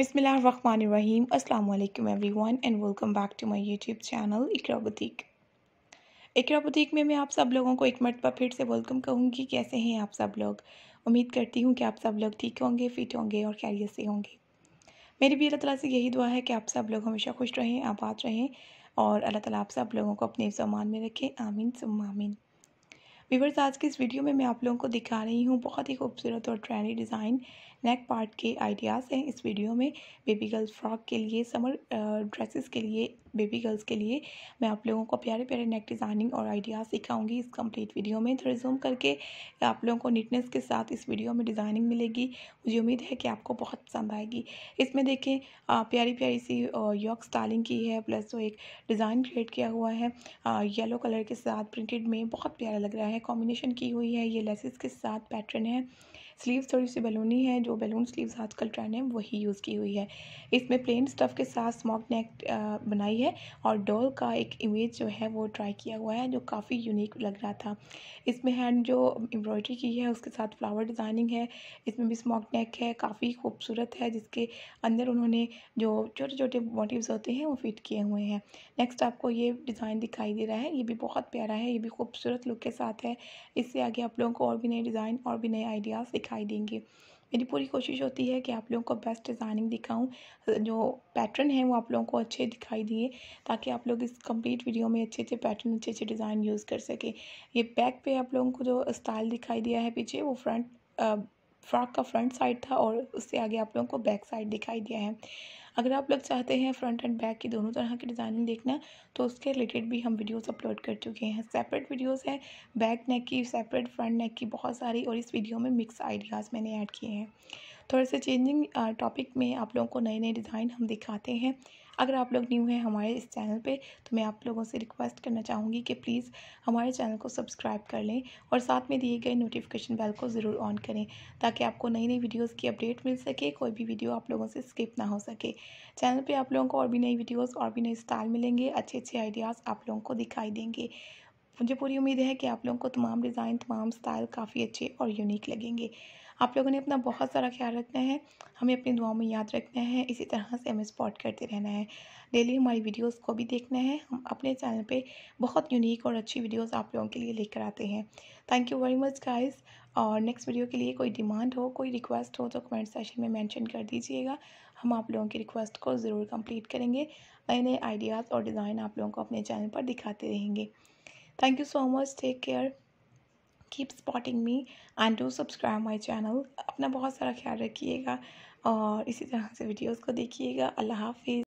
Bismillahirrahmanirrahim. Assalamu everyone and welcome back to my YouTube channel Iqra Boutique. Iqra boutique में मैं आप सब लोगों को एक मरतबा फिर से वेलकम कहूँगी कैसे हैं आप सब लोग उम्मीद करती हूँ कि आप सब लोग ठीक होंगे फिट होंगे और खैरियत से होंगे मेरी भी अल्लाह ताला से यही दुआ है कि आप सब लोग हमेशा खुश रहें आबाद रहें और अल्लाह ताला आप सब लोगों को अपने सामान में रखें आमीन सुम आमीन वीवर्स आज की इस वीडियो में मैं आप लोगों को दिखा रही हूँ बहुत ही खूबसूरत और ट्रेंडी डिज़ाइन नेक पार्ट के आइडियाज़ हैं इस वीडियो में बेबी गर्ल्स फ्रॉक के लिए समर ड्रेसेस के लिए बेबी गर्ल्स के लिए मैं आप लोगों को प्यारे प्यारे नेक डिज़ाइनिंग और आइडियाज़ सिखाऊंगी इस कंप्लीट वीडियो में थोड़े जूम करके आप लोगों को नीटनेस के साथ इस वीडियो में डिज़ाइनिंग मिलेगी मुझे उम्मीद है कि आपको बहुत पसंद आएगी इसमें देखें प्यारी प्यारी सी यॉक स्टाइलिंग की है प्लस वो एक डिज़ाइन क्रिएट किया हुआ है येलो कलर के साथ प्रिंटेड में बहुत प्यारा लग रहा है कॉम्बिनेशन की हुई है ये लेसेस के साथ पैटर्न है स्लीव्स थोड़ी सी बैलूनी है जो बैलून स्लीव्स आजकल ट्रेंड है वही यूज़ की हुई है इसमें प्लेन स्टफ़ के साथ स्मॉक नेक बनाई है और डॉल का एक इमेज जो है वो ट्राई किया हुआ है जो काफ़ी यूनिक लग रहा था इसमें हैंड जो एम्ब्रॉयडरी की है उसके साथ फ्लावर डिज़ाइनिंग है इसमें भी स्मॉक नेक है काफ़ी खूबसूरत है जिसके अंदर उन्होंने जो छोटे छोटे मोटिवस होते हैं वो फिट किए हुए हैं नेक्स्ट आपको ये डिज़ाइन दिखाई दे रहा है ये भी बहुत प्यारा है ये भी खूबसूरत लुक के साथ है इससे आगे आप लोगों को और भी नए डिज़ाइन और भी नए आइडियाज़ दिखाई देंगे मेरी पूरी कोशिश होती है कि आप लोगों को बेस्ट डिज़ाइनिंग दिखाऊं जो पैटर्न है वो आप लोगों को अच्छे दिखाई दिए ताकि आप लोग इस कंप्लीट वीडियो में अच्छे अच्छे पैटर्न अच्छे अच्छे डिज़ाइन यूज़ कर सकें ये बैक पे आप लोगों को जो स्टाइल दिखाई दिया है पीछे वो फ्रंट फ्रॉक का फ्रंट साइड था और उससे आगे आप लोगों को बैक साइड दिखाई दिया है अगर आप लोग चाहते हैं फ्रंट एंड बैक की दोनों तरह की डिज़ाइनिंग देखना तो उसके रिलेटेड भी हम वीडियोस अपलोड कर चुके हैं सेपरेट वीडियोस हैं बैक नेक की सेपरेट फ्रंट नेक की बहुत सारी और इस वीडियो में मिक्स आइडियाज़ मैंने ऐड किए हैं थोड़े से चेंजिंग टॉपिक में आप लोगों को नए नए डिज़ाइन हम दिखाते हैं अगर आप लोग न्यू हैं हमारे इस चैनल पे तो मैं आप लोगों से रिक्वेस्ट करना चाहूँगी कि प्लीज़ हमारे चैनल को सब्सक्राइब कर लें और साथ में दिए गए नोटिफिकेशन बेल को ज़रूर ऑन करें ताकि आपको नई नई वीडियोस की अपडेट मिल सके कोई भी वीडियो आप लोगों से स्किप ना हो सके चैनल पर आप लोगों को और भी नई वीडियोज़ और भी नए स्टाइल मिलेंगे अच्छे अच्छे आइडियाज़ आप लोगों को दिखाई देंगे मुझे पूरी उम्मीद है कि आप लोगों को तमाम डिज़ाइन तमाम स्टाइल काफ़ी अच्छे और यूनिक लगेंगे आप लोगों ने अपना बहुत सारा ख्याल रखना है हमें अपनी दुआओं में याद रखना है इसी तरह से हमें सपोर्ट करते रहना है डेली हमारी वीडियोस को भी देखना है हम अपने चैनल पे बहुत यूनिक और अच्छी वीडियोस आप लोगों के लिए लेकर आते हैं thank you very much guys और नेक्स्ट वीडियो के लिए कोई डिमांड हो कोई रिक्वेस्ट हो तो कमेंट सेशन में मैंशन कर दीजिएगा हम आप लोगों की रिक्वेस्ट को ज़रूर कम्प्लीट करेंगे नए नए आइडियाज़ और डिज़ाइन आप लोगों को अपने चैनल पर दिखाते रहेंगे Thank you so much. Take care. Keep spotting me and do subscribe my channel अपना बहुत सारा ख्याल रखिएगा और इसी तरह से वीडियोस को देखिएगा अल्लाह हाफिज़